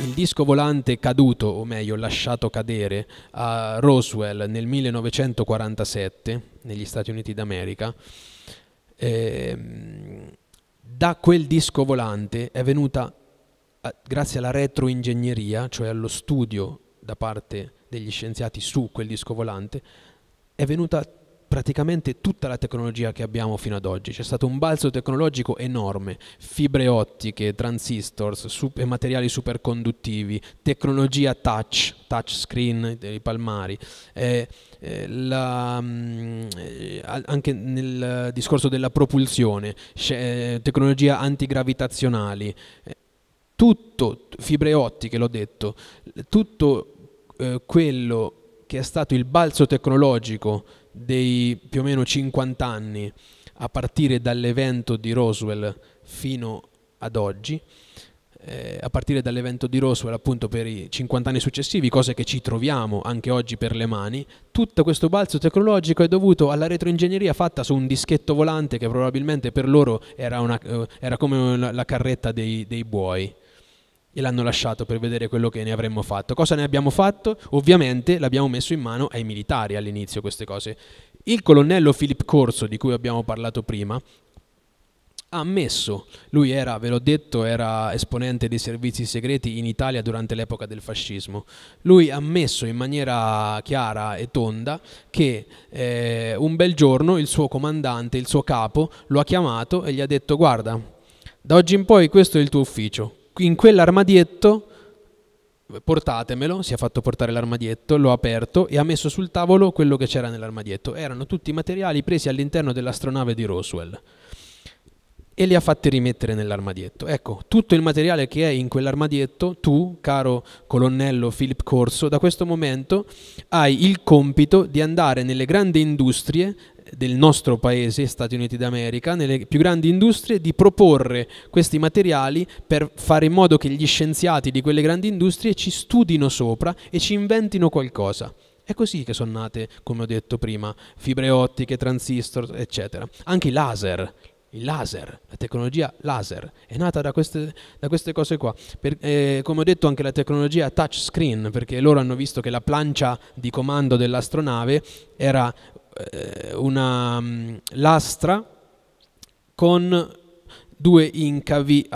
Il disco volante caduto, o meglio lasciato cadere, a Roswell nel 1947 negli Stati Uniti d'America, eh, da quel disco volante è venuta, grazie alla retroingegneria, cioè allo studio da parte degli scienziati su quel disco volante, è venuta praticamente tutta la tecnologia che abbiamo fino ad oggi. C'è stato un balzo tecnologico enorme, fibre ottiche, transistors, sup- materiali superconduttivi, tecnologia touch, touch screen dei palmari. Eh, eh, la, mm, eh, anche nel discorso della propulsione, eh, tecnologia antigravitazionali, eh, tutto, fibre ottiche l'ho detto, tutto eh, quello che è stato il balzo tecnologico dei più o meno 50 anni a partire dall'evento di Roswell fino ad oggi, eh, a partire dall'evento di Roswell appunto per i 50 anni successivi, cose che ci troviamo anche oggi per le mani, tutto questo balzo tecnologico è dovuto alla retroingegneria fatta su un dischetto volante che probabilmente per loro era, una, eh, era come la carretta dei, dei buoi e l'hanno lasciato per vedere quello che ne avremmo fatto. Cosa ne abbiamo fatto? Ovviamente l'abbiamo messo in mano ai militari all'inizio queste cose. Il colonnello Filippo Corso, di cui abbiamo parlato prima, ha ammesso, lui era, ve l'ho detto, era esponente dei servizi segreti in Italia durante l'epoca del fascismo, lui ha ammesso in maniera chiara e tonda che eh, un bel giorno il suo comandante, il suo capo, lo ha chiamato e gli ha detto guarda, da oggi in poi questo è il tuo ufficio, in quell'armadietto portatemelo, si è fatto portare l'armadietto, l'ho aperto e ha messo sul tavolo quello che c'era nell'armadietto. Erano tutti i materiali presi all'interno dell'astronave di Roswell e li ha fatti rimettere nell'armadietto. Ecco, tutto il materiale che è in quell'armadietto, tu, caro colonnello Philip Corso, da questo momento hai il compito di andare nelle grandi industrie del nostro paese, Stati Uniti d'America, nelle più grandi industrie, di proporre questi materiali per fare in modo che gli scienziati di quelle grandi industrie ci studino sopra e ci inventino qualcosa. È così che sono nate, come ho detto prima, fibre ottiche, transistor, eccetera. Anche i laser, il laser, la tecnologia laser, è nata da queste, da queste cose qua. Per, eh, come ho detto anche la tecnologia touchscreen, perché loro hanno visto che la plancia di comando dell'astronave era eh, una mm, lastra con due incavi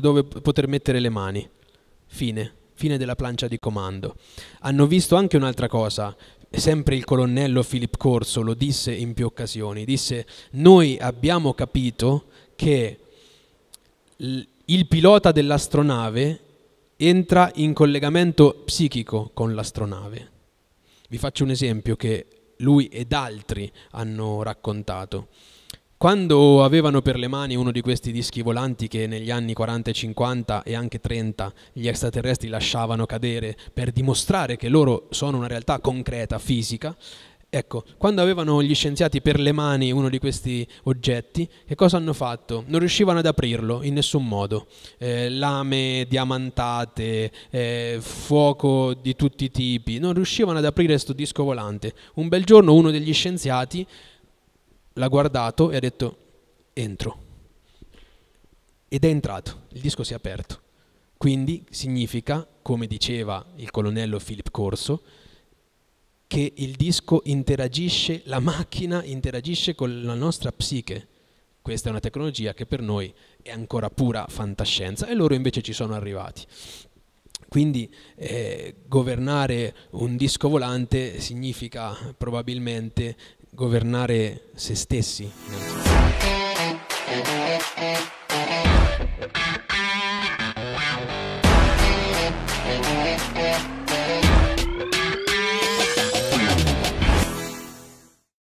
dove poter mettere le mani. Fine. Fine della plancia di comando. Hanno visto anche un'altra cosa. Sempre il colonnello Filippo Corso lo disse in più occasioni. Disse, noi abbiamo capito che il pilota dell'astronave entra in collegamento psichico con l'astronave. Vi faccio un esempio che lui ed altri hanno raccontato. Quando avevano per le mani uno di questi dischi volanti che negli anni 40 e 50 e anche 30 gli extraterrestri lasciavano cadere per dimostrare che loro sono una realtà concreta, fisica, Ecco, quando avevano gli scienziati per le mani uno di questi oggetti, che cosa hanno fatto? Non riuscivano ad aprirlo in nessun modo. Eh, lame diamantate, eh, fuoco di tutti i tipi, non riuscivano ad aprire questo disco volante. Un bel giorno uno degli scienziati l'ha guardato e ha detto entro. Ed è entrato, il disco si è aperto. Quindi significa, come diceva il colonnello Philip Corso, che il disco interagisce, la macchina interagisce con la nostra psiche. Questa è una tecnologia che per noi è ancora pura fantascienza e loro invece ci sono arrivati. Quindi eh, governare un disco volante significa probabilmente governare se stessi.